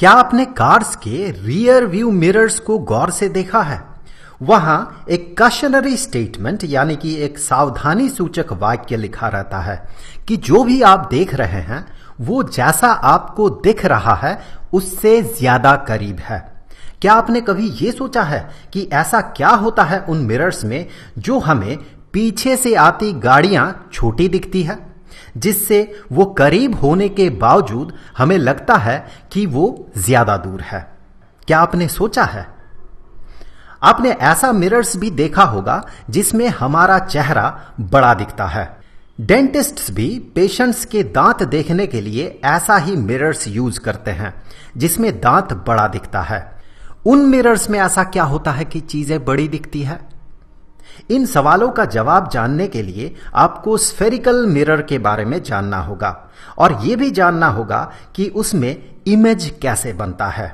क्या आपने कार्स के रियर व्यू मिरर्स को गौर से देखा है वहां एक कशनरी स्टेटमेंट यानी कि एक सावधानी सूचक वाक्य लिखा रहता है कि जो भी आप देख रहे हैं वो जैसा आपको दिख रहा है उससे ज्यादा करीब है क्या आपने कभी ये सोचा है कि ऐसा क्या होता है उन मिरर्स में जो हमें पीछे से आती गाड़ियां छोटी दिखती है जिससे वो करीब होने के बावजूद हमें लगता है कि वो ज्यादा दूर है क्या आपने सोचा है आपने ऐसा मिरर्स भी देखा होगा जिसमें हमारा चेहरा बड़ा दिखता है डेंटिस्ट्स भी पेशेंट्स के दांत देखने के लिए ऐसा ही मिरर्स यूज करते हैं जिसमें दांत बड़ा दिखता है उन मिरर्स में ऐसा क्या होता है कि चीजें बड़ी दिखती है इन सवालों का जवाब जानने के लिए आपको स्फेरिकल मिरर के बारे में जानना होगा और यह भी जानना होगा कि उसमें इमेज कैसे बनता है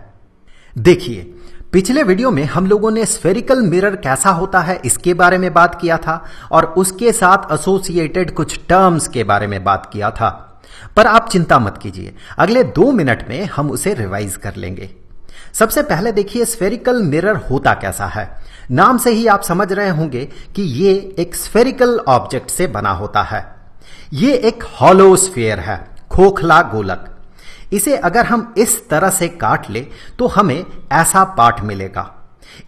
देखिए पिछले वीडियो में हम लोगों ने स्फेरिकल मिरर कैसा होता है इसके बारे में बात किया था और उसके साथ एसोसिएटेड कुछ टर्म्स के बारे में बात किया था पर आप चिंता मत कीजिए अगले दो मिनट में हम उसे रिवाइज कर लेंगे सबसे पहले देखिए स्फेरिकल मिरर होता कैसा है नाम से ही आप समझ रहे होंगे कि ये एक स्फेरिकल ऑब्जेक्ट से बना होता है ये एक हॉलो स्फेयर है खोखला गोलक इसे अगर हम इस तरह से काट ले तो हमें ऐसा पार्ट मिलेगा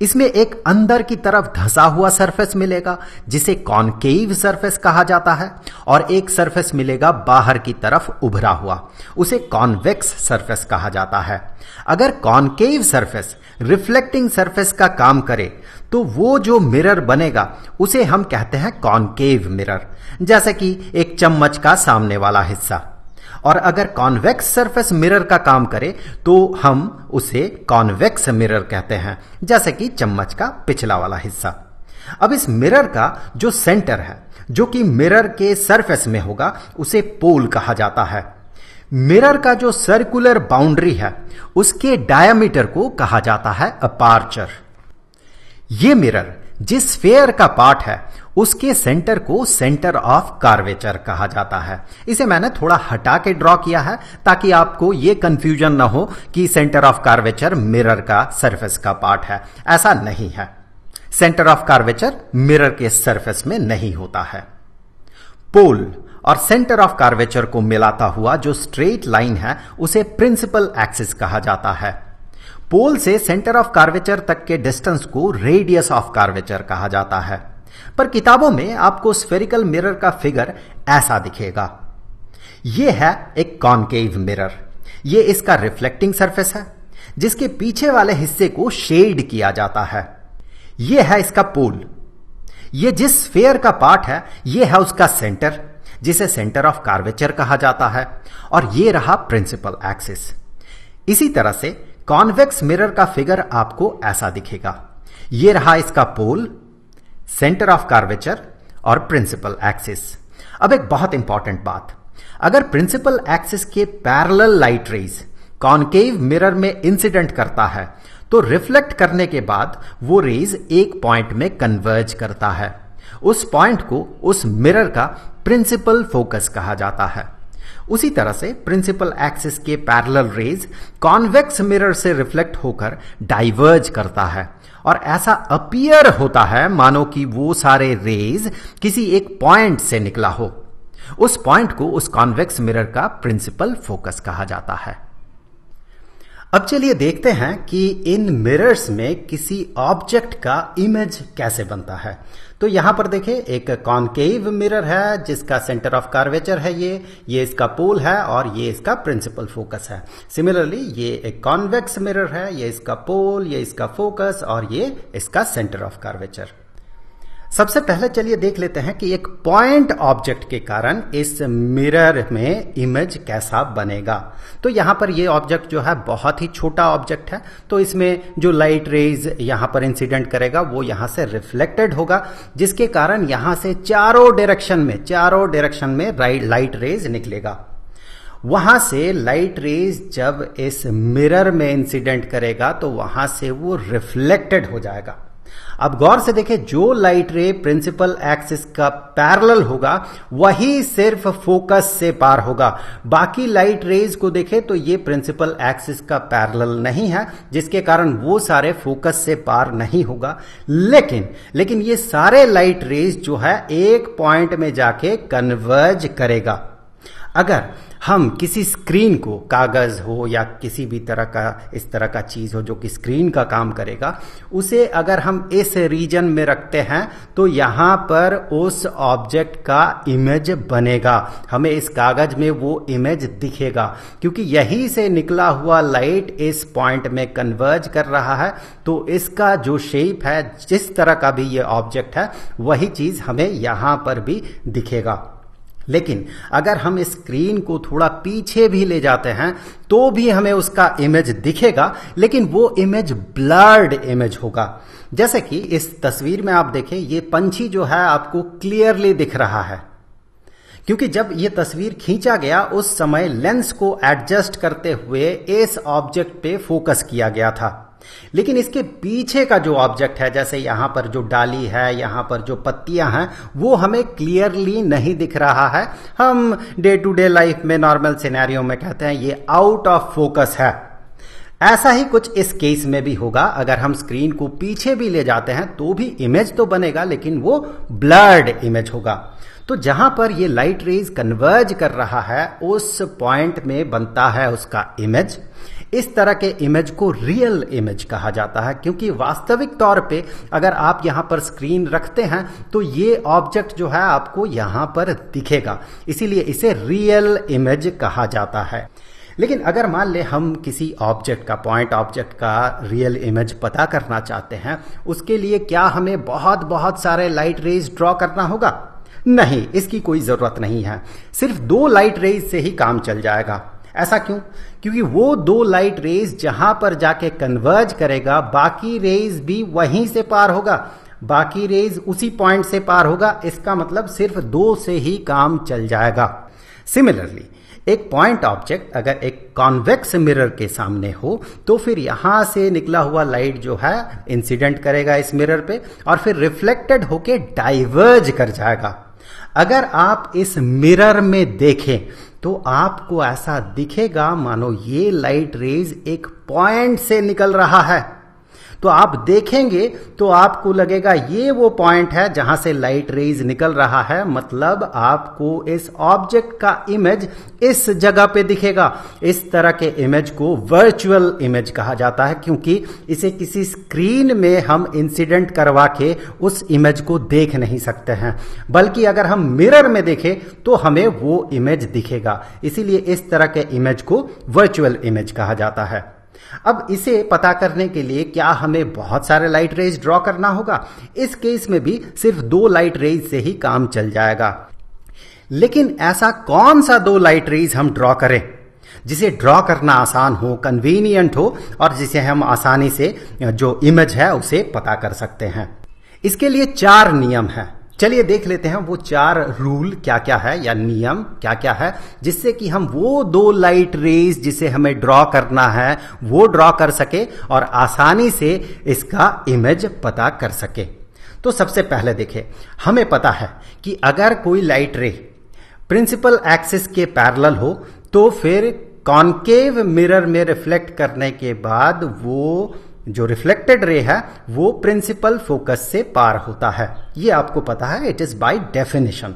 इसमें एक अंदर की तरफ धसा हुआ सरफेस मिलेगा जिसे कॉनकेव सरफेस कहा जाता है और एक सरफेस मिलेगा बाहर की तरफ उभरा हुआ उसे कॉन्वेक्स सरफेस कहा जाता है अगर कॉनकेव सरफेस रिफ्लेक्टिंग सरफेस का काम करे तो वो जो मिरर बनेगा उसे हम कहते हैं कॉनकेव मिरर जैसे कि एक चम्मच का सामने वाला हिस्सा और अगर कॉन्वेक्स सरफेस मिरर का काम करे तो हम उसे कॉन्वेक्स मिरर कहते हैं जैसे कि चम्मच का पिछला वाला हिस्सा अब इस मिरर का जो सेंटर है जो कि मिरर के सरफेस में होगा उसे पोल कहा जाता है मिरर का जो सर्कुलर बाउंड्री है उसके डायमीटर को कहा जाता है अपार्चर ये मिरर जिस फेयर का पार्ट है उसके सेंटर को सेंटर ऑफ कार्वेचर कहा जाता है इसे मैंने थोड़ा हटा के ड्रॉ किया है ताकि आपको ये कंफ्यूजन ना हो कि सेंटर ऑफ कार्वेचर मिरर का सरफेस का पार्ट है ऐसा नहीं है सेंटर ऑफ कार्वेचर मिरर के सरफेस में नहीं होता है पोल और सेंटर ऑफ कार्वेचर को मिलाता हुआ जो स्ट्रेट लाइन है उसे प्रिंसिपल एक्सिस कहा जाता है पोल से सेंटर ऑफ कार्वेचर तक के डिस्टेंस को रेडियस ऑफ कार्वेचर कहा जाता है पर किताबों में आपको स्फेरिकल मिरर का फिगर ऐसा दिखेगा यह है एक कॉन्केव मिरर यह इसका रिफ्लेक्टिंग सरफेस है जिसके पीछे वाले हिस्से को शेड किया जाता है यह है इसका पोल यह जिस स्फेयर का पार्ट है यह है उसका सेंटर जिसे सेंटर ऑफ कार्वेचर कहा जाता है और यह रहा प्रिंसिपल एक्सिस इसी तरह से कॉन्वेक्स मिरर का फिगर आपको ऐसा दिखेगा यह रहा इसका पोल सेंटर ऑफ कार्वेचर और प्रिंसिपल एक्सिस अब एक बहुत इंपॉर्टेंट बात अगर प्रिंसिपल एक्सिस के parallel light rays concave mirror में इंसिडेंट करता है तो रिफ्लेक्ट करने के बाद वो रेज एक पॉइंट में कन्वर्ज करता है उस पॉइंट को उस मिरर का प्रिंसिपल फोकस कहा जाता है उसी तरह से प्रिंसिपल एक्सिस के पैरल रेज कॉन्वेक्स मिरर से रिफ्लेक्ट होकर डाइवर्ज करता है और ऐसा अपियर होता है मानो कि वो सारे रेज किसी एक पॉइंट से निकला हो उस पॉइंट को उस कॉन्वेक्स मिरर का प्रिंसिपल फोकस कहा जाता है अब चलिए देखते हैं कि इन मिरर्स में किसी ऑब्जेक्ट का इमेज कैसे बनता है तो यहां पर देखें एक कॉनकेव मिरर है जिसका सेंटर ऑफ कार्वेचर है ये ये इसका पोल है और ये इसका प्रिंसिपल फोकस है सिमिलरली ये एक कॉन्वेक्स मिरर है ये इसका पोल ये इसका फोकस और ये इसका सेंटर ऑफ कार्वेचर सबसे पहले चलिए देख लेते हैं कि एक पॉइंट ऑब्जेक्ट के कारण इस मिरर में इमेज कैसा बनेगा तो यहां पर ये ऑब्जेक्ट जो है बहुत ही छोटा ऑब्जेक्ट है तो इसमें जो लाइट रेज यहां पर इंसिडेंट करेगा वो यहां से रिफ्लेक्टेड होगा जिसके कारण यहां से चारों डायरेक्शन में चारों डायरेक्शन में लाइट रेज निकलेगा वहां से लाइट रेज जब इस मिरर में इंसिडेंट करेगा तो वहां से वो रिफ्लेक्टेड हो जाएगा अब गौर से देखें जो लाइट रे प्रिंसिपल एक्सिस का पैरेलल होगा वही सिर्फ फोकस से पार होगा बाकी लाइट रेज को देखें तो ये प्रिंसिपल एक्सिस का पैरेलल नहीं है जिसके कारण वो सारे फोकस से पार नहीं होगा लेकिन लेकिन ये सारे लाइट रेज जो है एक पॉइंट में जाके कन्वर्ज करेगा अगर हम किसी स्क्रीन को कागज हो या किसी भी तरह का इस तरह का चीज हो जो कि स्क्रीन का काम करेगा उसे अगर हम इस रीजन में रखते हैं तो यहां पर उस ऑब्जेक्ट का इमेज बनेगा हमें इस कागज में वो इमेज दिखेगा क्योंकि यही से निकला हुआ लाइट इस पॉइंट में कन्वर्ज कर रहा है तो इसका जो शेप है जिस तरह का भी ये ऑब्जेक्ट है वही चीज हमें यहां पर भी दिखेगा लेकिन अगर हम स्क्रीन को थोड़ा पीछे भी ले जाते हैं तो भी हमें उसका इमेज दिखेगा लेकिन वो इमेज ब्लर्ड इमेज होगा जैसे कि इस तस्वीर में आप देखें ये पंछी जो है आपको क्लियरली दिख रहा है क्योंकि जब ये तस्वीर खींचा गया उस समय लेंस को एडजस्ट करते हुए इस ऑब्जेक्ट पे फोकस किया गया था लेकिन इसके पीछे का जो ऑब्जेक्ट है जैसे यहां पर जो डाली है यहां पर जो पत्तियां हैं वो हमें क्लियरली नहीं दिख रहा है हम डे टू डे लाइफ में नॉर्मल सिनेरियो में कहते हैं ये आउट ऑफ फोकस है ऐसा ही कुछ इस केस में भी होगा अगर हम स्क्रीन को पीछे भी ले जाते हैं तो भी इमेज तो बनेगा लेकिन वो ब्लर्ड इमेज होगा तो जहां पर ये लाइट रेज कन्वर्ज कर रहा है उस पॉइंट में बनता है उसका इमेज इस तरह के इमेज को रियल इमेज कहा जाता है क्योंकि वास्तविक तौर पे अगर आप यहां पर स्क्रीन रखते हैं तो ये ऑब्जेक्ट जो है आपको यहां पर दिखेगा इसीलिए इसे रियल इमेज कहा जाता है लेकिन अगर मान ले हम किसी ऑब्जेक्ट का पॉइंट ऑब्जेक्ट का रियल इमेज पता करना चाहते हैं उसके लिए क्या हमें बहुत बहुत सारे लाइट रेज ड्रॉ करना होगा नहीं इसकी कोई जरूरत नहीं है सिर्फ दो लाइट रेज से ही काम चल जाएगा ऐसा क्यों क्योंकि वो दो लाइट रेज जहां पर जाके कन्वर्ज करेगा बाकी रेज भी वहीं से पार होगा बाकी रेज उसी पॉइंट से पार होगा इसका मतलब सिर्फ दो से ही काम चल जाएगा सिमिलरली एक पॉइंट ऑब्जेक्ट अगर एक कॉन्वेक्स मिरर के सामने हो तो फिर यहां से निकला हुआ लाइट जो है इंसिडेंट करेगा इस मिरर पे और फिर रिफ्लेक्टेड होके डाइवर्ज कर जाएगा अगर आप इस मिरर में देखें तो आपको ऐसा दिखेगा मानो ये लाइट रेज एक पॉइंट से निकल रहा है तो आप देखेंगे तो आपको लगेगा ये वो पॉइंट है जहां से लाइट रेज निकल रहा है मतलब आपको इस ऑब्जेक्ट का इमेज इस जगह पे दिखेगा इस तरह के इमेज को वर्चुअल इमेज कहा जाता है क्योंकि इसे किसी स्क्रीन में हम इंसिडेंट करवा के उस इमेज को देख नहीं सकते हैं बल्कि अगर हम मिरर में देखें तो हमें वो इमेज दिखेगा इसीलिए इस तरह के इमेज को वर्चुअल इमेज कहा जाता है अब इसे पता करने के लिए क्या हमें बहुत सारे लाइट रेज ड्रॉ करना होगा इस केस में भी सिर्फ दो लाइट रेज से ही काम चल जाएगा लेकिन ऐसा कौन सा दो लाइट रेज हम ड्रॉ करें जिसे ड्रॉ करना आसान हो कन्वीनियंट हो और जिसे हम आसानी से जो इमेज है उसे पता कर सकते हैं इसके लिए चार नियम हैं चलिए देख लेते हैं वो चार रूल क्या क्या है या नियम क्या क्या है जिससे कि हम वो दो लाइट रेज जिसे हमें ड्रॉ करना है वो ड्रॉ कर सके और आसानी से इसका इमेज पता कर सके तो सबसे पहले देखें हमें पता है कि अगर कोई लाइट रे प्रिंसिपल एक्सिस के पैरल हो तो फिर कॉन्केव मिरर में रिफ्लेक्ट करने के बाद वो जो रिफ्लेक्टेड रे है वो प्रिंसिपल फोकस से पार होता है ये आपको पता है it is by definition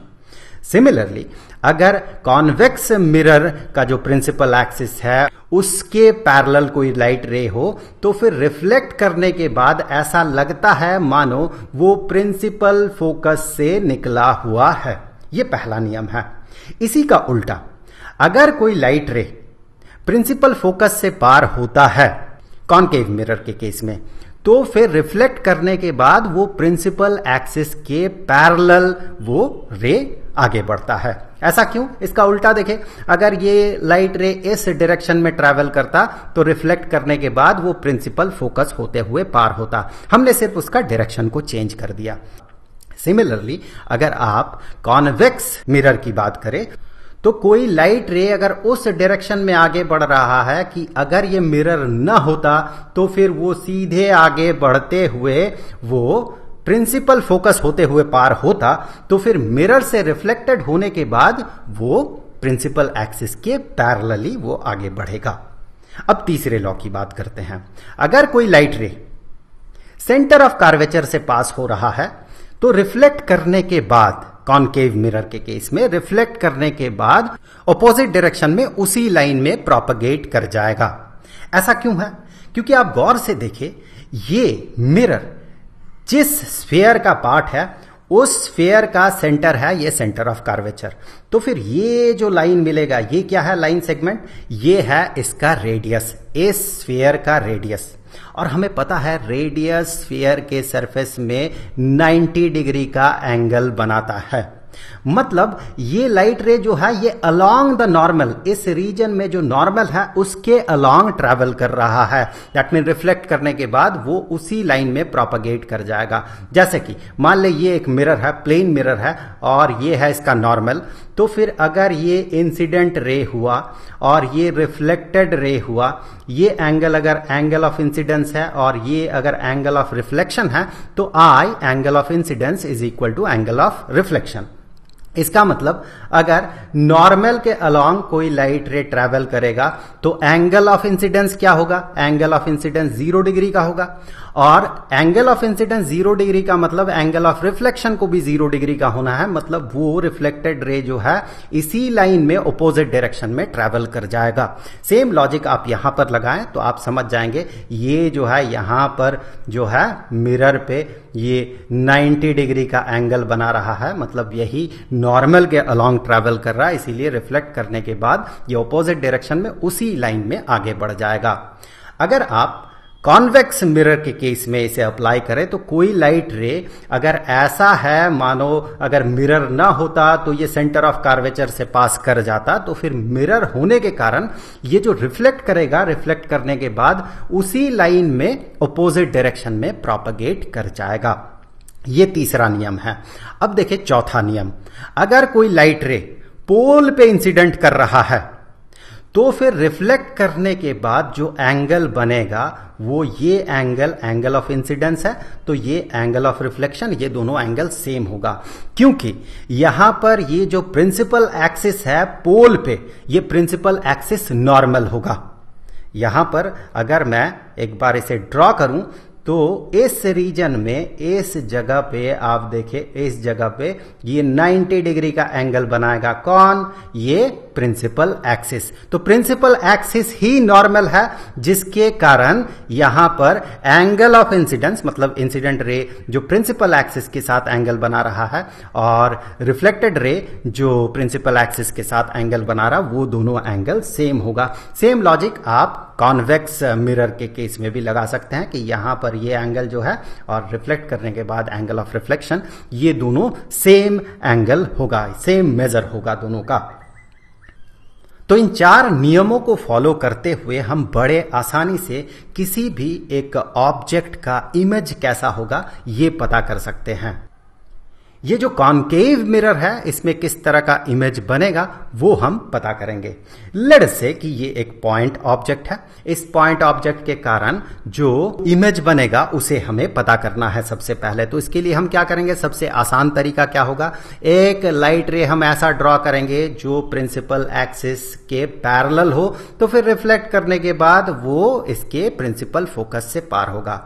similarly अगर कॉन्वेक्स मिरर का जो प्रिंसिपल एक्सिस है उसके पैरल कोई लाइट रे हो तो फिर रिफ्लेक्ट करने के बाद ऐसा लगता है मानो वो प्रिंसिपल फोकस से निकला हुआ है ये पहला नियम है इसी का उल्टा अगर कोई लाइट रे प्रिंसिपल फोकस से पार होता है कॉन्केव मिरर के केस में तो फिर रिफ्लेक्ट करने के बाद वो प्रिंसिपल एक्सिस के पैरेलल वो रे आगे बढ़ता है ऐसा क्यों इसका उल्टा देखें अगर ये लाइट रे इस डायरेक्शन में ट्रेवल करता तो रिफ्लेक्ट करने के बाद वो प्रिंसिपल फोकस होते हुए पार होता हमने सिर्फ उसका डायरेक्शन को चेंज कर दिया सिमिलरली अगर आप कॉन्वेक्स मिरर की बात करें तो कोई लाइट रे अगर उस डायरेक्शन में आगे बढ़ रहा है कि अगर ये मिरर न होता तो फिर वो सीधे आगे बढ़ते हुए वो प्रिंसिपल फोकस होते हुए पार होता तो फिर मिरर से रिफ्लेक्टेड होने के बाद वो प्रिंसिपल एक्सिस के पैरलली वो आगे बढ़ेगा अब तीसरे लॉ की बात करते हैं अगर कोई लाइट रे सेंटर ऑफ कार्वेचर से पास हो रहा है तो रिफ्लेक्ट करने के बाद कॉन्केव मिरर के केस में रिफ्लेक्ट करने के बाद ऑपोजिट डायरेक्शन में उसी लाइन में प्रोपगेट कर जाएगा ऐसा क्यों है क्योंकि आप गौर से देखें ये मिरर जिस स्फेयर का पार्ट है उस स्फेयर का सेंटर है ये सेंटर ऑफ कार्वेचर तो फिर ये जो लाइन मिलेगा ये क्या है लाइन सेगमेंट ये है इसका रेडियस इस स्फेयर का रेडियस और हमें पता है रेडियस स्फीयर के सरफेस में 90 डिग्री का एंगल बनाता है मतलब ये लाइट रे जो है ये अलोंग द नॉर्मल इस रीजन में जो नॉर्मल है उसके अलोंग ट्रेवल कर रहा है दैट मीन रिफ्लेक्ट करने के बाद वो उसी लाइन में प्रोपगेट कर जाएगा जैसे कि मान ले ये एक मिरर है प्लेन मिरर है और ये है इसका नॉर्मल तो फिर अगर ये इंसिडेंट रे हुआ और ये रिफ्लेक्टेड रे हुआ ये एंगल अगर एंगल ऑफ इंसिडेंस है और ये अगर एंगल ऑफ रिफ्लेक्शन है तो i angle of incidence is equal to angle of reflection इसका मतलब अगर नॉर्मल के अलोंग कोई लाइट रे ट्रेवल करेगा तो एंगल ऑफ इंसिडेंस क्या होगा angle of incidence zero degree का होगा और angle of incidence zero degree का मतलब एंगल ऑफ रिफ्लेक्शन को भी जीरो डिग्री का होना है मतलब वो रिफ्लेक्टेड रे जो है इसी लाइन में ओपोजिट डायरेक्शन में ट्रेवल कर जाएगा सेम लॉजिक आप यहां पर लगाएं तो आप समझ जाएंगे ये जो है यहां पर जो है मिरर पे ये 90 डिग्री का एंगल बना रहा है मतलब यही नॉर्मल के अलोंग ट्रेवल कर रहा है इसीलिए रिफ्लेक्ट करने के बाद ये ऑपोजिट डायरेक्शन में उसी लाइन में आगे बढ़ जाएगा अगर आप कॉन्वेक्स मिरर के केस में इसे अप्लाई करें तो कोई लाइट रे अगर ऐसा है मानो अगर मिरर ना होता तो ये सेंटर ऑफ कार्वेचर से पास कर जाता तो फिर मिरर होने के कारण ये जो रिफ्लेक्ट करेगा रिफ्लेक्ट करने के बाद उसी लाइन में अपोजिट डायरेक्शन में प्रोपगेट कर जाएगा ये तीसरा नियम है अब देखिये चौथा नियम अगर कोई लाइट रे पोल पे इंसिडेंट कर रहा है तो फिर रिफ्लेक्ट करने के बाद जो एंगल बनेगा वो ये एंगल एंगल ऑफ इंसिडेंस है तो ये एंगल ऑफ रिफ्लेक्शन ये दोनों एंगल सेम होगा क्योंकि यहां पर ये जो प्रिंसिपल एक्सिस है पोल पे ये प्रिंसिपल एक्सिस नॉर्मल होगा यहां पर अगर मैं एक बार इसे ड्रॉ करूं तो इस रीजन में इस जगह पे आप देखें इस जगह पे ये 90 डिग्री का एंगल बनाएगा कौन ये प्रिंसिपल एक्सिस तो प्रिंसिपल एक्सिस ही नॉर्मल है जिसके कारण यहां पर एंगल ऑफ इंसिडेंस मतलब इंसिडेंट रे जो प्रिंसिपल एक्सिस के साथ एंगल बना रहा है और रिफ्लेक्टेड रे जो प्रिंसिपल एक्सिस के साथ एंगल बना रहा वो दोनों एंगल सेम होगा सेम लॉजिक आप कॉन्वेक्स मिरर के केस में भी लगा सकते हैं कि यहां पर ये एंगल जो है और रिफ्लेक्ट करने के बाद एंगल ऑफ रिफ्लेक्शन ये दोनों सेम एंगल होगा सेम मेजर होगा दोनों का तो इन चार नियमों को फॉलो करते हुए हम बड़े आसानी से किसी भी एक ऑब्जेक्ट का इमेज कैसा होगा ये पता कर सकते हैं ये जो कॉन्केव मिरर है इसमें किस तरह का इमेज बनेगा वो हम पता करेंगे लड़ से कि ये एक पॉइंट ऑब्जेक्ट है इस पॉइंट ऑब्जेक्ट के कारण जो इमेज बनेगा उसे हमें पता करना है सबसे पहले तो इसके लिए हम क्या करेंगे सबसे आसान तरीका क्या होगा एक लाइट रे हम ऐसा ड्रॉ करेंगे जो प्रिंसिपल एक्सिस के पैरल हो तो फिर रिफ्लेक्ट करने के बाद वो इसके प्रिंसिपल फोकस से पार होगा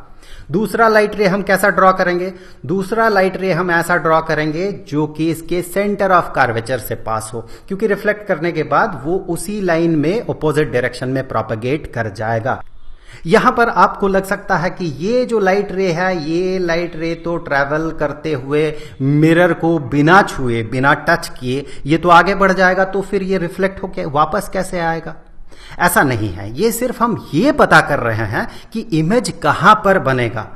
दूसरा लाइट रे हम कैसा ड्रॉ करेंगे दूसरा लाइट रे हम ऐसा ड्रॉ करेंगे जो कि इसके सेंटर ऑफ कार्वेचर से पास हो क्योंकि रिफ्लेक्ट करने के बाद वो उसी लाइन में अपोजिट डायरेक्शन में प्रोपगेट कर जाएगा यहां पर आपको लग सकता है कि ये जो लाइट रे है ये लाइट रे तो ट्रेवल करते हुए मिरर को बिना छुए बिना टच किए ये तो आगे बढ़ जाएगा तो फिर ये रिफ्लेक्ट होके वापस कैसे आएगा ऐसा नहीं है ये सिर्फ हम ये पता कर रहे हैं कि इमेज कहाँ पर बनेगा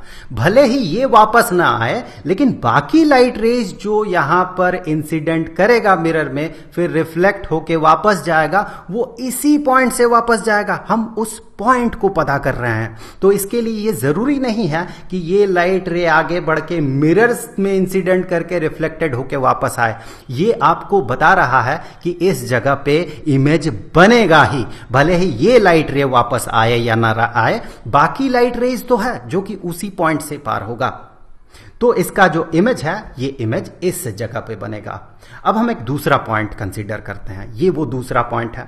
भले ही ये वापस ना आए लेकिन बाकी लाइट रेज जो यहाँ पर इंसिडेंट करेगा मिरर में फिर रिफ्लेक्ट होके वापस जाएगा वो इसी पॉइंट से वापस जाएगा हम उस पॉइंट को पता कर रहे हैं तो इसके लिए ये जरूरी नहीं है कि ये लाइट रे आगे बढ़ के मिरर्स में इंसिडेंट करके रिफ्लेक्टेड होके वापस आए ये आपको बता रहा है कि इस जगह पे इमेज बनेगा ही भले ही ये लाइट रे वापस आए या ना आए बाकी लाइट रेज तो है जो कि उसी पॉइंट से पार होगा तो इसका जो इमेज है ये इमेज इस जगह पे बनेगा अब हम एक दूसरा पॉइंट कंसीडर करते हैं ये वो दूसरा पॉइंट है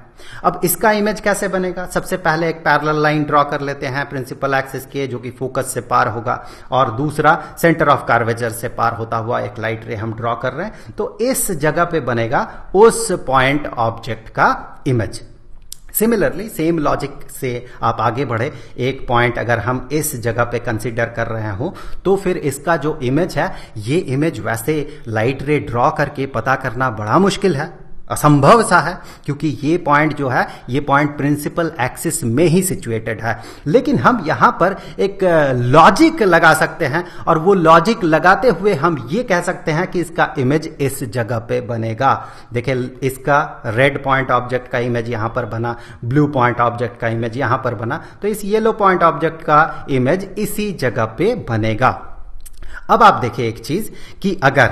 अब इसका इमेज कैसे बनेगा सबसे पहले एक पैरेलल लाइन ड्रॉ कर लेते हैं प्रिंसिपल एक्सिस के जो कि फोकस से पार होगा और दूसरा सेंटर ऑफ कार्वेजर से पार होता हुआ एक लाइट रे हम ड्रॉ कर रहे हैं तो इस जगह पे बनेगा उस पॉइंट ऑब्जेक्ट का इमेज सिमिलरली सेम लॉजिक से आप आगे बढ़े एक पॉइंट अगर हम इस जगह पे कंसिडर कर रहे हो तो फिर इसका जो इमेज है ये इमेज वैसे लाइट रे ड्रॉ करके पता करना बड़ा मुश्किल है असंभव सा है क्योंकि ये पॉइंट जो है ये पॉइंट प्रिंसिपल एक्सिस में ही सिचुएटेड है लेकिन हम यहां पर एक लॉजिक लगा सकते हैं और वो लॉजिक लगाते हुए हम ये कह सकते हैं कि इसका इमेज इस जगह पे बनेगा देखिए इसका रेड पॉइंट ऑब्जेक्ट का इमेज यहां पर बना ब्लू पॉइंट ऑब्जेक्ट का इमेज यहां पर बना तो इस येलो पॉइंट ऑब्जेक्ट का इमेज इसी जगह पे बनेगा अब आप देखिए एक चीज कि अगर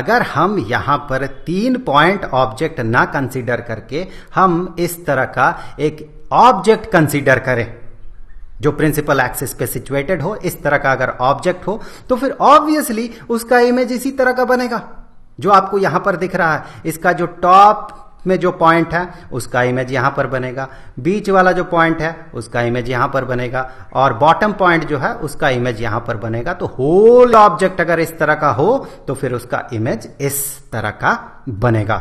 अगर हम यहां पर तीन पॉइंट ऑब्जेक्ट ना कंसीडर करके हम इस तरह का एक ऑब्जेक्ट कंसीडर करें जो प्रिंसिपल एक्सिस पे सिचुएटेड हो इस तरह का अगर ऑब्जेक्ट हो तो फिर ऑब्वियसली उसका इमेज इसी तरह का बनेगा जो आपको यहां पर दिख रहा है इसका जो टॉप में जो पॉइंट है उसका इमेज यहां पर बनेगा बीच वाला जो पॉइंट है उसका इमेज यहां पर बनेगा और बॉटम पॉइंट जो है उसका इमेज यहां पर बनेगा तो होल ऑब्जेक्ट अगर इस तरह का हो तो फिर उसका इमेज इस तरह का बनेगा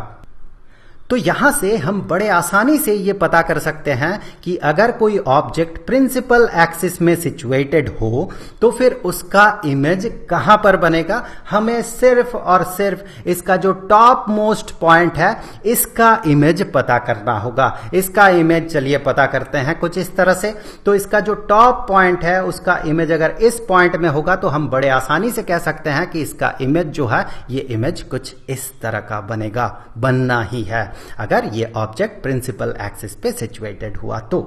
तो यहां से हम बड़े आसानी से ये पता कर सकते हैं कि अगर कोई ऑब्जेक्ट प्रिंसिपल एक्सिस में सिचुएटेड हो तो फिर उसका इमेज कहां पर बनेगा हमें सिर्फ और सिर्फ इसका जो टॉप मोस्ट पॉइंट है इसका इमेज पता करना होगा इसका इमेज चलिए पता करते हैं कुछ इस तरह से तो इसका जो टॉप पॉइंट है उसका इमेज अगर इस पॉइंट में होगा तो हम बड़े आसानी से कह सकते हैं कि इसका इमेज जो है ये इमेज कुछ इस तरह का बनेगा बनना ही है अगर ये ऑब्जेक्ट प्रिंसिपल एक्सिस पे सिचुएटेड हुआ तो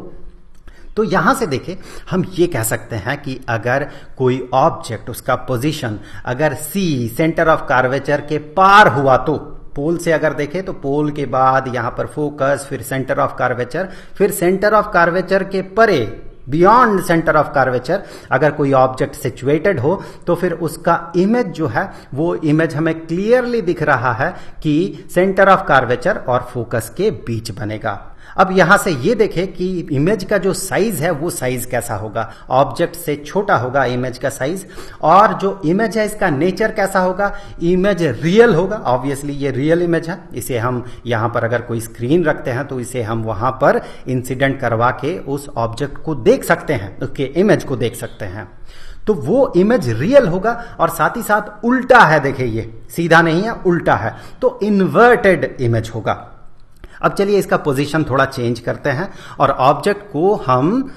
तो यहां से देखें हम ये कह सकते हैं कि अगर कोई ऑब्जेक्ट उसका पोजीशन अगर सी सेंटर ऑफ कार्वेचर के पार हुआ तो पोल से अगर देखें तो पोल के बाद यहां पर फोकस फिर सेंटर ऑफ कार्वेचर फिर सेंटर ऑफ कार्वेचर के परे बियॉन्ड सेंटर ऑफ कार्वेचर अगर कोई ऑब्जेक्ट सिचुएटेड हो तो फिर उसका इमेज जो है वो इमेज हमें क्लियरली दिख रहा है कि सेंटर ऑफ कार्वेचर और फोकस के बीच बनेगा अब यहां से ये देखें कि इमेज का जो साइज है वो साइज कैसा होगा ऑब्जेक्ट से छोटा होगा इमेज का साइज और जो इमेज है इसका नेचर कैसा होगा इमेज रियल होगा ऑब्वियसली ये रियल इमेज है इसे हम यहां पर अगर कोई स्क्रीन रखते हैं तो इसे हम वहां पर इंसिडेंट करवा के उस ऑब्जेक्ट को देख सकते हैं उसके इमेज को देख सकते हैं तो वो इमेज रियल होगा और साथ ही साथ उल्टा है देखिए ये सीधा नहीं है उल्टा है तो इन्वर्टेड इमेज होगा अब चलिए इसका पोजीशन थोड़ा चेंज करते हैं और ऑब्जेक्ट को हम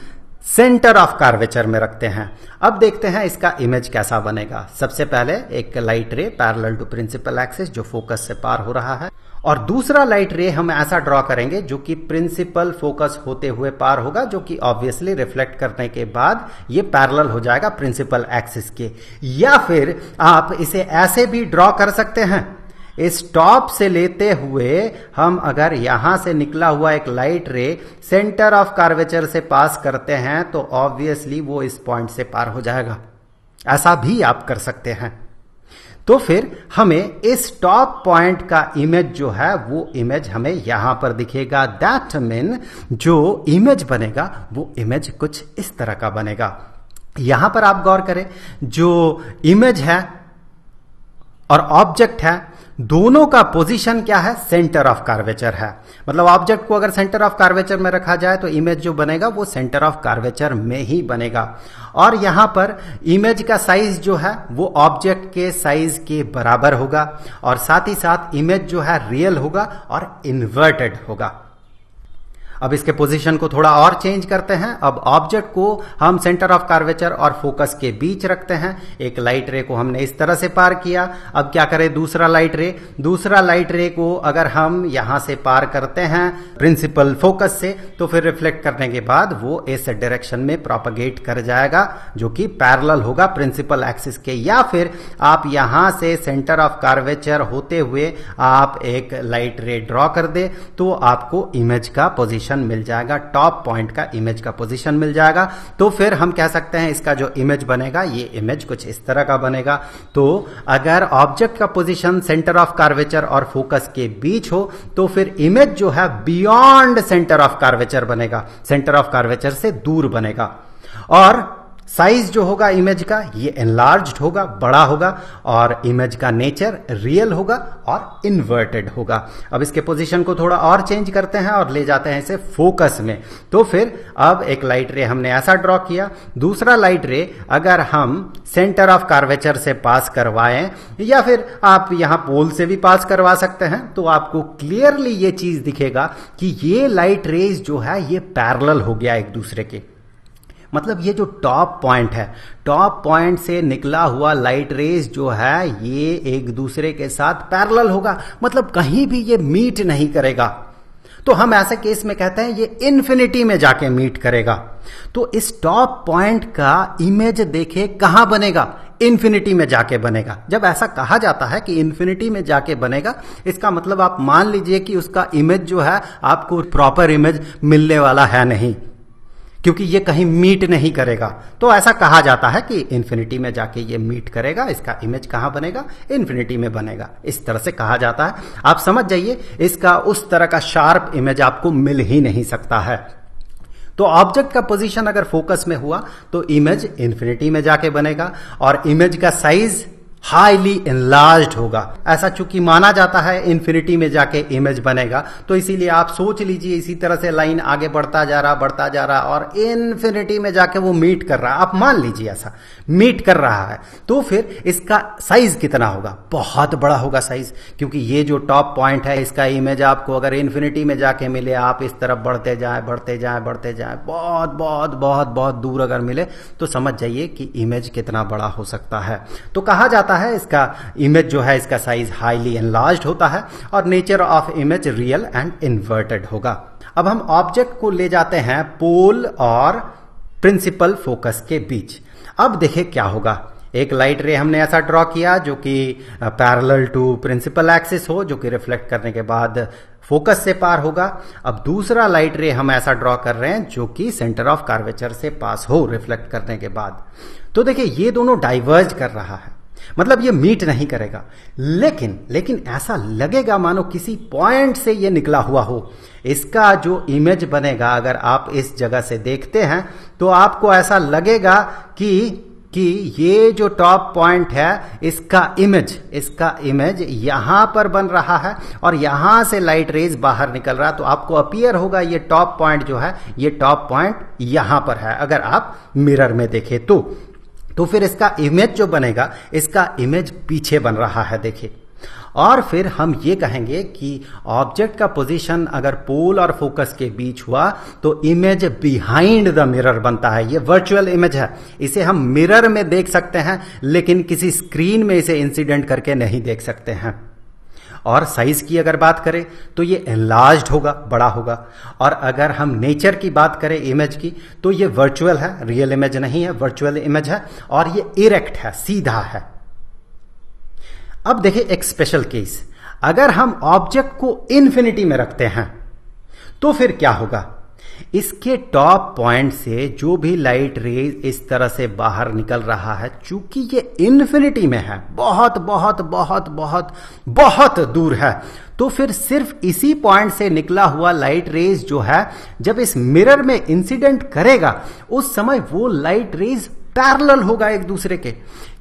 सेंटर ऑफ कार्वेचर में रखते हैं अब देखते हैं इसका इमेज कैसा बनेगा सबसे पहले एक light ray parallel to principal axis जो फोकस से पार हो रहा है और दूसरा लाइट रे हम ऐसा ड्रॉ करेंगे जो कि प्रिंसिपल फोकस होते हुए पार होगा जो कि ऑब्वियसली रिफ्लेक्ट करने के बाद ये पैरेलल हो जाएगा प्रिंसिपल एक्सिस के या फिर आप इसे ऐसे भी ड्रॉ कर सकते हैं इस टॉप से लेते हुए हम अगर यहां से निकला हुआ एक लाइट रे सेंटर ऑफ कार्वेचर से पास करते हैं तो ऑब्वियसली वो इस पॉइंट से पार हो जाएगा ऐसा भी आप कर सकते हैं तो फिर हमें इस टॉप पॉइंट का इमेज जो है वो इमेज हमें यहां पर दिखेगा दैट मीन जो इमेज बनेगा वो इमेज कुछ इस तरह का बनेगा यहां पर आप गौर करें जो इमेज है और ऑब्जेक्ट है दोनों का पोजीशन क्या है सेंटर ऑफ कार्वेचर है मतलब ऑब्जेक्ट को अगर सेंटर ऑफ कार्वेचर में रखा जाए तो इमेज जो बनेगा वो सेंटर ऑफ कार्वेचर में ही बनेगा और यहां पर इमेज का साइज जो है वो ऑब्जेक्ट के साइज के बराबर होगा और साथ ही साथ इमेज जो है रियल होगा और इन्वर्टेड होगा अब इसके पोजीशन को थोड़ा और चेंज करते हैं अब ऑब्जेक्ट को हम सेंटर ऑफ कार्वेचर और फोकस के बीच रखते हैं एक लाइट रे को हमने इस तरह से पार किया अब क्या करें दूसरा लाइट रे दूसरा लाइट रे को अगर हम यहां से पार करते हैं प्रिंसिपल फोकस से तो फिर रिफ्लेक्ट करने के बाद वो इस डायरेक्शन में प्रोपगेट कर जाएगा जो कि पैरल होगा प्रिंसिपल एक्सिस के या फिर आप यहां से सेंटर ऑफ कार्वेचर होते हुए आप एक लाइट रे ड्रॉ कर दे तो आपको इमेज का पोजिशन पोजीशन मिल जाएगा टॉप पॉइंट का इमेज का पोजीशन मिल जाएगा तो फिर हम कह सकते हैं इसका जो इमेज बनेगा ये इमेज कुछ इस तरह का बनेगा तो अगर ऑब्जेक्ट का पोजीशन सेंटर ऑफ कार्वेचर और फोकस के बीच हो तो फिर इमेज जो है बियॉन्ड सेंटर ऑफ कार्वेचर बनेगा सेंटर ऑफ कार्वेचर से दूर बनेगा और साइज जो होगा इमेज का ये एनलार्ज होगा बड़ा होगा और इमेज का नेचर रियल होगा और इन्वर्टेड होगा अब इसके पोजीशन को थोड़ा और चेंज करते हैं और ले जाते हैं इसे फोकस में तो फिर अब एक लाइट रे हमने ऐसा ड्रॉ किया दूसरा लाइट रे अगर हम सेंटर ऑफ कार्वेचर से पास करवाएं या फिर आप यहां पोल से भी पास करवा सकते हैं तो आपको क्लियरली ये चीज दिखेगा कि ये लाइट रेज जो है ये पैरल हो गया एक दूसरे के मतलब ये जो टॉप पॉइंट है टॉप पॉइंट से निकला हुआ लाइट रेज जो है ये एक दूसरे के साथ पैरल होगा मतलब कहीं भी ये मीट नहीं करेगा तो हम ऐसे केस में कहते हैं ये इन्फिनिटी में जाके मीट करेगा तो इस टॉप पॉइंट का इमेज देखे कहां बनेगा इन्फिनिटी में जाके बनेगा जब ऐसा कहा जाता है कि इन्फिनिटी में जाके बनेगा इसका मतलब आप मान लीजिए कि उसका इमेज जो है आपको प्रॉपर इमेज मिलने वाला है नहीं क्योंकि ये कहीं मीट नहीं करेगा तो ऐसा कहा जाता है कि इन्फिनिटी में जाके ये मीट करेगा इसका इमेज कहाँ बनेगा इन्फिनिटी में बनेगा इस तरह से कहा जाता है आप समझ जाइए इसका उस तरह का शार्प इमेज आपको मिल ही नहीं सकता है तो ऑब्जेक्ट का पोजीशन अगर फोकस में हुआ तो इमेज इन्फिनिटी में जाके बनेगा और इमेज का साइज हाईली एनलार्ज होगा ऐसा चूंकि माना जाता है इन्फिनिटी में जाके इमेज बनेगा तो इसीलिए आप सोच लीजिए इसी तरह से लाइन आगे बढ़ता जा रहा बढ़ता जा रहा और इन्फिनिटी में जाके वो मीट कर रहा आप मान लीजिए ऐसा मीट कर रहा है तो फिर इसका साइज कितना होगा बहुत बड़ा होगा साइज क्योंकि ये जो टॉप पॉइंट है इसका इमेज आपको अगर इन्फिनिटी में जाके मिले आप इस तरफ बढ़ते जाए बढ़ते जाए बढ़ते जाए बहुत बहुत बहुत बहुत दूर अगर मिले तो समझ जाइए कि इमेज कितना बड़ा हो सकता है तो कहा जाता जाता है इसका इमेज जो है इसका साइज हाईली एनलार्ज होता है और nature of image real and inverted होगा अब हम ऑब्जेक्ट को ले जाते हैं पोल और प्रिंसिपल फोकस के बीच अब देखे क्या होगा एक लाइट रे हमने ऐसा ड्रॉ किया जो कि पैरेलल टू प्रिंसिपल एक्सिस हो जो कि रिफ्लेक्ट करने के बाद फोकस से पार होगा अब दूसरा लाइट रे हम ऐसा ड्रॉ कर रहे हैं जो कि सेंटर ऑफ कार्वेचर से पास हो रिफ्लेक्ट करने के बाद तो देखिए ये दोनों डाइवर्ज कर रहा है मतलब ये मीट नहीं करेगा लेकिन लेकिन ऐसा लगेगा मानो किसी पॉइंट से ये निकला हुआ हो इसका जो इमेज बनेगा अगर आप इस जगह से देखते हैं तो आपको ऐसा लगेगा कि कि ये जो टॉप पॉइंट है इसका इमेज इसका इमेज यहां पर बन रहा है और यहां से लाइट रेज बाहर निकल रहा है तो आपको अपियर होगा ये टॉप पॉइंट जो है ये टॉप पॉइंट यहां पर है अगर आप मिरर में देखें तो तो फिर इसका इमेज जो बनेगा इसका इमेज पीछे बन रहा है देखिए और फिर हम ये कहेंगे कि ऑब्जेक्ट का पोजीशन अगर पोल और फोकस के बीच हुआ तो इमेज बिहाइंड द मिरर बनता है ये वर्चुअल इमेज है इसे हम मिरर में देख सकते हैं लेकिन किसी स्क्रीन में इसे इंसिडेंट करके नहीं देख सकते हैं और साइज की अगर बात करें तो ये एनलार्ज होगा बड़ा होगा और अगर हम नेचर की बात करें इमेज की तो ये वर्चुअल है रियल इमेज नहीं है वर्चुअल इमेज है और ये इरेक्ट है सीधा है अब देखिए एक स्पेशल केस अगर हम ऑब्जेक्ट को इन्फिनिटी में रखते हैं तो फिर क्या होगा इसके टॉप पॉइंट से जो भी लाइट रेज इस तरह से बाहर निकल रहा है चूंकि ये इन्फिनिटी में है बहुत बहुत बहुत बहुत बहुत दूर है तो फिर सिर्फ इसी पॉइंट से निकला हुआ लाइट रेज जो है जब इस मिरर में इंसिडेंट करेगा उस समय वो लाइट रेज पैरल होगा एक दूसरे के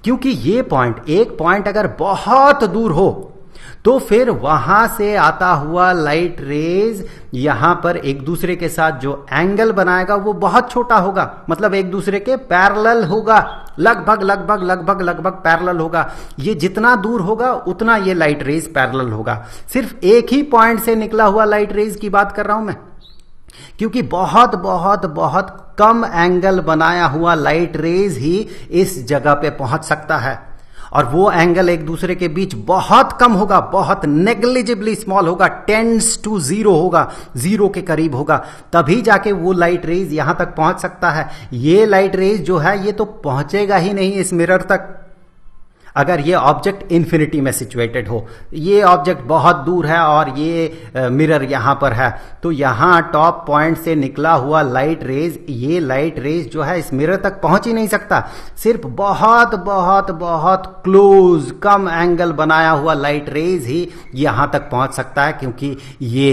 क्योंकि ये पॉइंट एक पॉइंट अगर बहुत दूर हो तो फिर वहां से आता हुआ लाइट रेज यहां पर एक दूसरे के साथ जो एंगल बनाएगा वो बहुत छोटा होगा मतलब एक दूसरे के पैरल होगा लगभग लगभग लगभग लगभग पैरल होगा ये जितना दूर होगा उतना ये लाइट रेज पैरल होगा सिर्फ एक ही पॉइंट से निकला हुआ लाइट रेज की बात कर रहा हूं मैं क्योंकि बहुत बहुत बहुत कम एंगल बनाया हुआ लाइट रेज ही इस जगह पे पहुंच सकता है और वो एंगल एक दूसरे के बीच बहुत कम होगा बहुत नेग्लिजिबली स्मॉल होगा टेंस टू जीरो होगा जीरो के करीब होगा तभी जाके वो लाइट रेज यहां तक पहुंच सकता है ये लाइट रेज जो है ये तो पहुंचेगा ही नहीं इस मिरर तक अगर ये ऑब्जेक्ट इन्फिनिटी में सिचुएटेड हो ये ऑब्जेक्ट बहुत दूर है और ये मिरर यहां पर है तो यहां टॉप पॉइंट से निकला हुआ लाइट रेज ये लाइट रेज जो है इस मिरर तक पहुंच ही नहीं सकता सिर्फ बहुत बहुत बहुत क्लोज कम एंगल बनाया हुआ लाइट रेज ही यहां तक पहुंच सकता है क्योंकि ये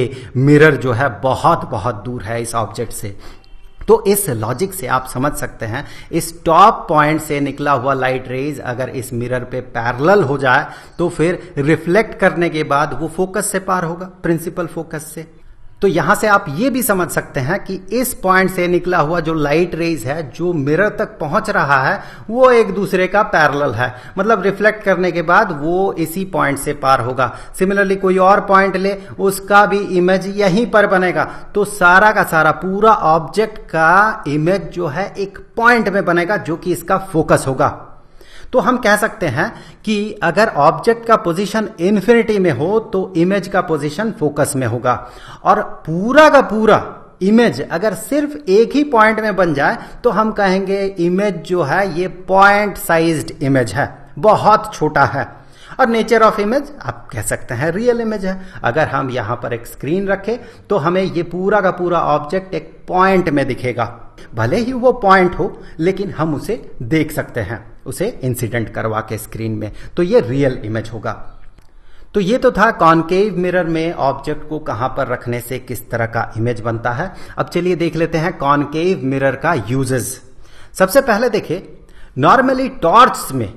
मिरर जो है बहुत बहुत दूर है इस ऑब्जेक्ट से तो इस लॉजिक से आप समझ सकते हैं इस टॉप पॉइंट से निकला हुआ लाइट रेज अगर इस मिरर पे पैरेलल हो जाए तो फिर रिफ्लेक्ट करने के बाद वो फोकस से पार होगा प्रिंसिपल फोकस से तो यहां से आप ये भी समझ सकते हैं कि इस पॉइंट से निकला हुआ जो लाइट रेज है जो मिरर तक पहुंच रहा है वो एक दूसरे का पैरेलल है मतलब रिफ्लेक्ट करने के बाद वो इसी पॉइंट से पार होगा सिमिलरली कोई और पॉइंट ले उसका भी इमेज यहीं पर बनेगा तो सारा का सारा पूरा ऑब्जेक्ट का इमेज जो है एक पॉइंट में बनेगा जो कि इसका फोकस होगा तो हम कह सकते हैं कि अगर ऑब्जेक्ट का पोजीशन इन्फिनिटी में हो तो इमेज का पोजीशन फोकस में होगा और पूरा का पूरा इमेज अगर सिर्फ एक ही पॉइंट में बन जाए तो हम कहेंगे इमेज जो है ये पॉइंट साइज्ड इमेज है बहुत छोटा है और नेचर ऑफ इमेज आप कह सकते हैं रियल इमेज है अगर हम यहां पर एक स्क्रीन रखें तो हमें ये पूरा का पूरा ऑब्जेक्ट एक पॉइंट में दिखेगा भले ही वो पॉइंट हो लेकिन हम उसे देख सकते हैं उसे इंसिडेंट करवा के स्क्रीन में तो ये रियल इमेज होगा तो ये तो था कॉन्केव मिरर में ऑब्जेक्ट को कहां पर रखने से किस तरह का इमेज बनता है अब चलिए देख लेते हैं कॉन्केव मिरर का यूजेस सबसे पहले देखे नॉर्मली टॉर्च में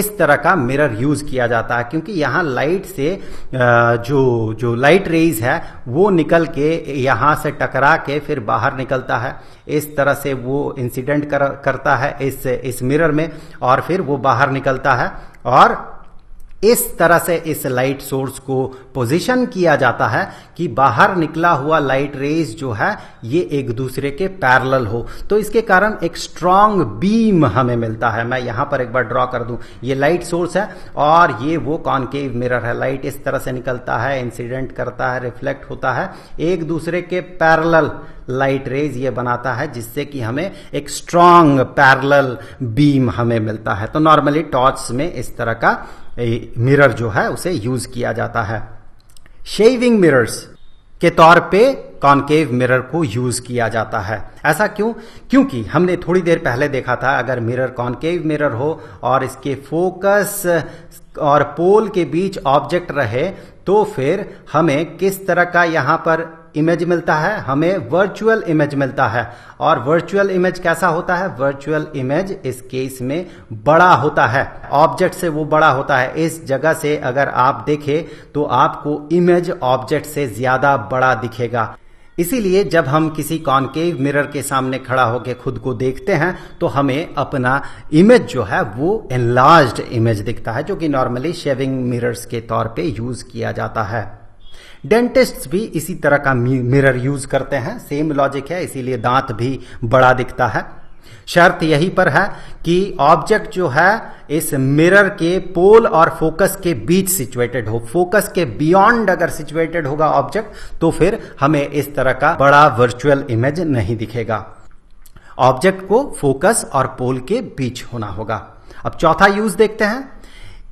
इस तरह का मिरर यूज किया जाता है क्योंकि यहाँ लाइट से जो जो लाइट रेज है वो निकल के यहाँ से टकरा के फिर बाहर निकलता है इस तरह से वो इंसिडेंट कर, करता है इस इस मिरर में और फिर वो बाहर निकलता है और इस तरह से इस लाइट सोर्स को पोजीशन किया जाता है कि बाहर निकला हुआ लाइट रेज जो है ये एक दूसरे के पैरेलल हो तो इसके कारण एक स्ट्रांग बीम हमें मिलता है मैं यहां पर एक बार ड्रॉ कर दूं ये लाइट सोर्स है और ये वो कॉन्केव मिरर है लाइट इस तरह से निकलता है इंसिडेंट करता है रिफ्लेक्ट होता है एक दूसरे के पैरल लाइट रेज ये बनाता है जिससे कि हमें एक स्ट्रांग पैरल बीम हमें मिलता है तो नॉर्मली टॉर्च में इस तरह का मिरर जो है उसे यूज किया जाता है शेविंग मिरर्स के तौर पे कॉन्केव मिरर को यूज किया जाता है ऐसा क्यों क्योंकि हमने थोड़ी देर पहले देखा था अगर मिरर कॉन्केव मिरर हो और इसके फोकस और पोल के बीच ऑब्जेक्ट रहे तो फिर हमें किस तरह का यहां पर इमेज मिलता है हमें वर्चुअल इमेज मिलता है और वर्चुअल इमेज कैसा होता है वर्चुअल इमेज इस केस में बड़ा होता है ऑब्जेक्ट से वो बड़ा होता है इस जगह से अगर आप देखें तो आपको इमेज ऑब्जेक्ट से ज्यादा बड़ा दिखेगा इसीलिए जब हम किसी कॉनकेव मिरर के सामने खड़ा होकर खुद को देखते हैं तो हमें अपना इमेज जो है वो एनलार्ज इमेज दिखता है जो कि नॉर्मली शेविंग मिरर्स के तौर पे यूज किया जाता है डेंटिस्ट भी इसी तरह का मिरर यूज करते हैं सेम लॉजिक है इसीलिए दांत भी बड़ा दिखता है शर्त यही पर है कि ऑब्जेक्ट जो है इस मिरर के पोल और फोकस के बीच सिचुएटेड हो फोकस के बियॉन्ड अगर सिचुएटेड होगा ऑब्जेक्ट तो फिर हमें इस तरह का बड़ा वर्चुअल इमेज नहीं दिखेगा ऑब्जेक्ट को फोकस और पोल के बीच होना होगा अब चौथा यूज देखते हैं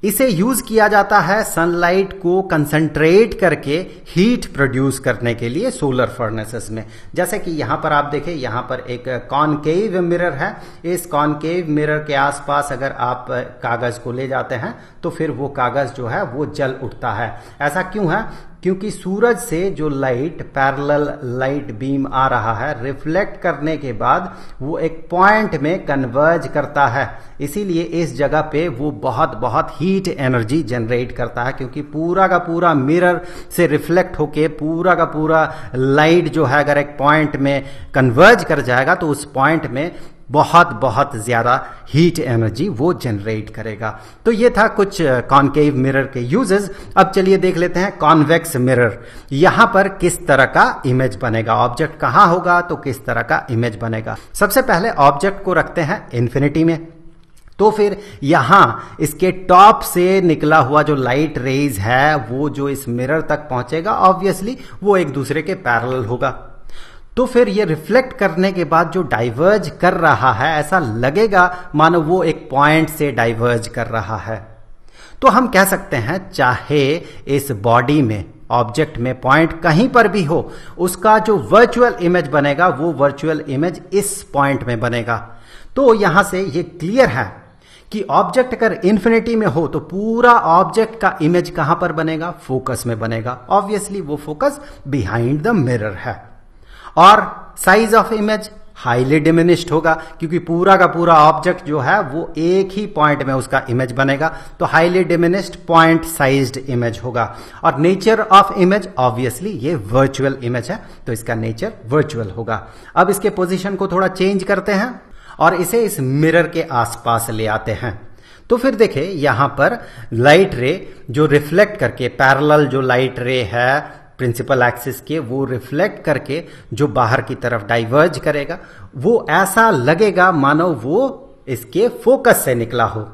इसे यूज किया जाता है सनलाइट को कंसंट्रेट करके हीट प्रोड्यूस करने के लिए सोलर फर्नेसेस में जैसे कि यहां पर आप देखें यहां पर एक कॉनकेव मिरर है इस कॉनकेव मिरर के आसपास अगर आप कागज को ले जाते हैं तो फिर वो कागज जो है वो जल उठता है ऐसा क्यों है क्योंकि सूरज से जो लाइट पैरेलल लाइट बीम आ रहा है रिफ्लेक्ट करने के बाद वो एक पॉइंट में कन्वर्ज करता है इसीलिए इस जगह पे वो बहुत बहुत हीट एनर्जी जनरेट करता है क्योंकि पूरा का पूरा मिरर से रिफ्लेक्ट होके पूरा का पूरा लाइट जो है अगर एक पॉइंट में कन्वर्ज कर जाएगा तो उस पॉइंट में बहुत बहुत ज़्यादा हीट एनर्जी वो जनरेट करेगा तो ये था कुछ कॉन्केव मिरर के यूजेस अब चलिए देख लेते हैं कॉन्वेक्स मिरर यहां पर किस तरह का इमेज बनेगा ऑब्जेक्ट कहां होगा तो किस तरह का इमेज बनेगा सबसे पहले ऑब्जेक्ट को रखते हैं इन्फिनिटी में तो फिर यहां इसके टॉप से निकला हुआ जो लाइट रेज है वो जो इस मिरर तक पहुंचेगा ऑब्वियसली वो एक दूसरे के पैरल होगा तो फिर ये रिफ्लेक्ट करने के बाद जो डाइवर्ज कर रहा है ऐसा लगेगा मानो वो एक पॉइंट से डाइवर्ज कर रहा है तो हम कह सकते हैं चाहे इस बॉडी में ऑब्जेक्ट में पॉइंट कहीं पर भी हो उसका जो वर्चुअल इमेज बनेगा वो वर्चुअल इमेज इस पॉइंट में बनेगा तो यहां से ये क्लियर है कि ऑब्जेक्ट अगर इन्फिनिटी में हो तो पूरा ऑब्जेक्ट का इमेज कहां पर बनेगा फोकस में बनेगा ऑब्वियसली वो फोकस बिहाइंड द मिरर है और size of image highly diminished होगा क्योंकि पूरा का पूरा ऑब्जेक्ट जो है वो एक ही पॉइंट में उसका इमेज बनेगा तो highly diminished point sized image होगा और नेचर ऑफ इमेज ऑब्वियसली ये वर्चुअल इमेज है तो इसका नेचर वर्चुअल होगा अब इसके पोजीशन को थोड़ा चेंज करते हैं और इसे इस मिरर के आसपास ले आते हैं तो फिर देखे यहां पर लाइट रे जो रिफ्लेक्ट करके पैरल जो लाइट रे है प्रिंसिपल एक्सिस के वो रिफ्लेक्ट करके जो बाहर की तरफ डाइवर्ज करेगा वो ऐसा लगेगा मानो वो इसके फोकस से निकला हो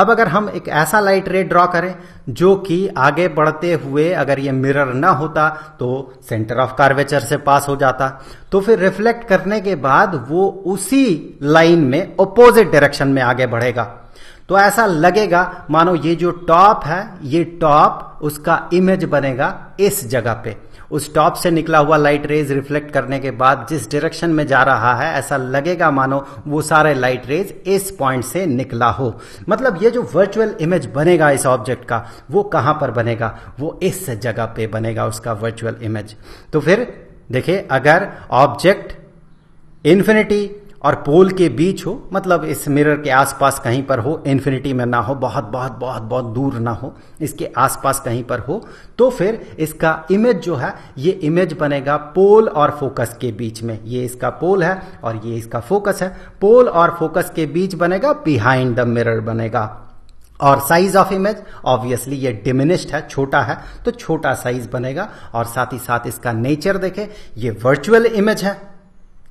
अब अगर हम एक ऐसा लाइट रे ड्रॉ करें जो कि आगे बढ़ते हुए अगर ये मिरर ना होता तो सेंटर ऑफ कार्वेचर से पास हो जाता तो फिर रिफ्लेक्ट करने के बाद वो उसी लाइन में अपोजिट डायरेक्शन में आगे बढ़ेगा तो ऐसा लगेगा मानो ये जो टॉप है ये टॉप उसका इमेज बनेगा इस जगह पे उस टॉप से निकला हुआ लाइट रेज रिफ्लेक्ट करने के बाद जिस डायरेक्शन में जा रहा है ऐसा लगेगा मानो वो सारे लाइट रेज इस पॉइंट से निकला हो मतलब ये जो वर्चुअल इमेज बनेगा इस ऑब्जेक्ट का वो कहां पर बनेगा वो इस जगह पे बनेगा उसका वर्चुअल इमेज तो फिर देखिए अगर ऑब्जेक्ट इन्फिनिटी और पोल के बीच हो मतलब इस मिरर के आसपास कहीं पर हो इन्फिनिटी में ना हो बहुत बहुत बहुत बहुत दूर ना हो इसके आसपास कहीं पर हो तो फिर इसका इमेज जो है ये इमेज बनेगा पोल और फोकस के बीच में ये इसका पोल है और ये इसका फोकस है पोल और फोकस के बीच बनेगा बिहाइंड द मिरर बनेगा और साइज ऑफ इमेज ऑब्वियसली ये डिमिनिश्ड है छोटा है तो छोटा साइज बनेगा और साथ ही साथ इसका नेचर देखें ये वर्चुअल इमेज है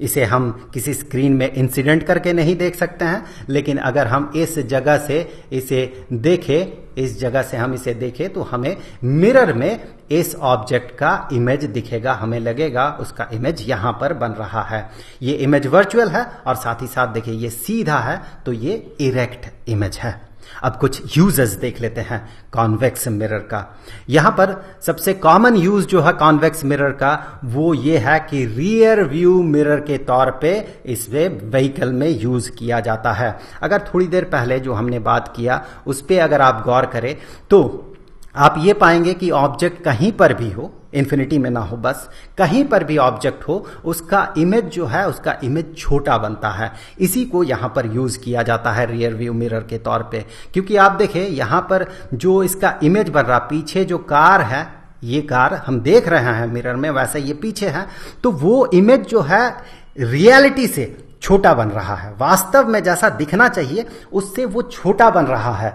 इसे हम किसी स्क्रीन में इंसिडेंट करके नहीं देख सकते हैं लेकिन अगर हम इस जगह से इसे देखें इस जगह से हम इसे देखें तो हमें मिरर में इस ऑब्जेक्ट का इमेज दिखेगा हमें लगेगा उसका इमेज यहां पर बन रहा है ये इमेज वर्चुअल है और साथ ही साथ देखिए ये सीधा है तो ये इरेक्ट इमेज है अब कुछ यूजेस देख लेते हैं कॉन्वेक्स मिरर का यहां पर सबसे कॉमन यूज जो है कॉन्वेक्स मिरर का वो ये है कि रियर व्यू मिरर के तौर पे इसे व्हीकल में यूज किया जाता है अगर थोड़ी देर पहले जो हमने बात किया उस पर अगर आप गौर करें तो आप ये पाएंगे कि ऑब्जेक्ट कहीं पर भी हो इन्फिनिटी में ना हो बस कहीं पर भी ऑब्जेक्ट हो उसका इमेज जो है उसका इमेज छोटा बनता है इसी को यहां पर यूज किया जाता है रियर व्यू मिरर के तौर पे क्योंकि आप देखें यहां पर जो इसका इमेज बन रहा पीछे जो कार है ये कार हम देख रहे हैं मिरर में वैसे ये पीछे है तो वो इमेज जो है रियलिटी से छोटा बन रहा है वास्तव में जैसा दिखना चाहिए उससे वो छोटा बन रहा है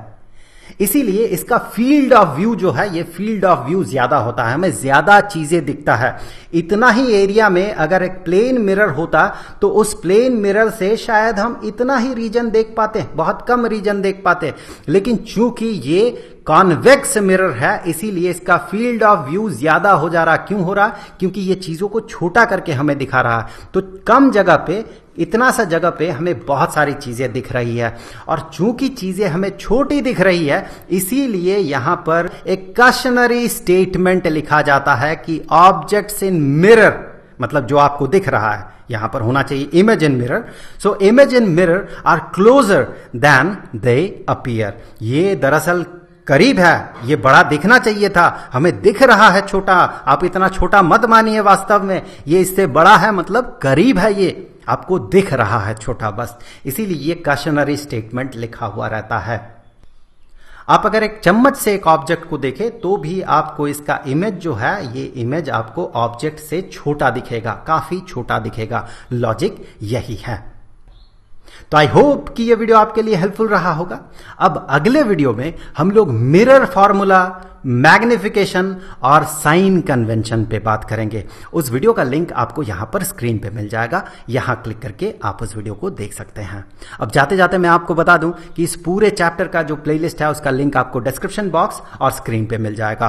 इसीलिए इसका फील्ड ऑफ व्यू जो है ये फील्ड ऑफ व्यू ज्यादा होता है हमें ज्यादा चीजें दिखता है इतना ही एरिया में अगर एक प्लेन मिरर होता तो उस प्लेन मिरर से शायद हम इतना ही रीजन देख पाते बहुत कम रीजन देख पाते लेकिन चूंकि ये कॉन्वेक्स मिरर है इसीलिए इसका फील्ड ऑफ व्यू ज्यादा हो जा रहा क्यों हो रहा क्योंकि ये चीजों को छोटा करके हमें दिखा रहा है तो कम जगह पे इतना सा जगह पे हमें बहुत सारी चीजें दिख रही है और चूंकि चीजें हमें छोटी दिख रही है इसीलिए यहां पर एक कशनरी स्टेटमेंट लिखा जाता है कि ऑब्जेक्ट्स इन मिरर मतलब जो आपको दिख रहा है यहां पर होना चाहिए image in mirror so image in mirror are closer than they appear ये दरअसल करीब है ये बड़ा दिखना चाहिए था हमें दिख रहा है छोटा आप इतना छोटा मत मानिए वास्तव में ये इससे बड़ा है मतलब करीब है ये आपको दिख रहा है छोटा बस इसीलिए ये कशनरी स्टेटमेंट लिखा हुआ रहता है आप अगर एक चम्मच से एक ऑब्जेक्ट को देखें तो भी आपको इसका इमेज जो है ये इमेज आपको ऑब्जेक्ट से छोटा दिखेगा काफी छोटा दिखेगा लॉजिक यही है तो आई होप कि यह वीडियो आपके लिए हेल्पफुल रहा होगा अब अगले वीडियो में हम लोग मिरर फॉर्मूला मैग्निफिकेशन और साइन कन्वेंशन पे बात करेंगे उस वीडियो का लिंक आपको यहां पर स्क्रीन पे मिल जाएगा यहां क्लिक करके आप उस वीडियो को देख सकते हैं अब जाते जाते मैं आपको बता दूं कि इस पूरे चैप्टर का जो प्लेलिस्ट है उसका लिंक आपको डिस्क्रिप्शन बॉक्स और स्क्रीन पे मिल जाएगा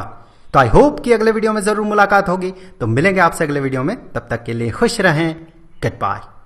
तो आई होप कि अगले वीडियो में जरूर मुलाकात होगी तो मिलेंगे आपसे अगले वीडियो में तब तक के लिए खुश रहें गुड बाय